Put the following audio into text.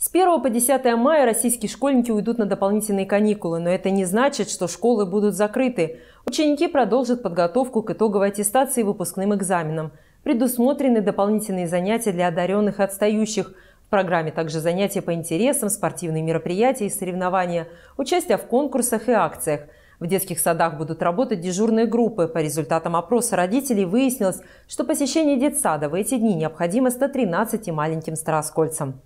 С 1 по 10 мая российские школьники уйдут на дополнительные каникулы, но это не значит, что школы будут закрыты. Ученики продолжат подготовку к итоговой аттестации и выпускным экзаменам. Предусмотрены дополнительные занятия для одаренных и отстающих. В программе также занятия по интересам, спортивные мероприятия и соревнования, участие в конкурсах и акциях. В детских садах будут работать дежурные группы. По результатам опроса родителей выяснилось, что посещение детсада в эти дни необходимо 113 маленьким староскольцам.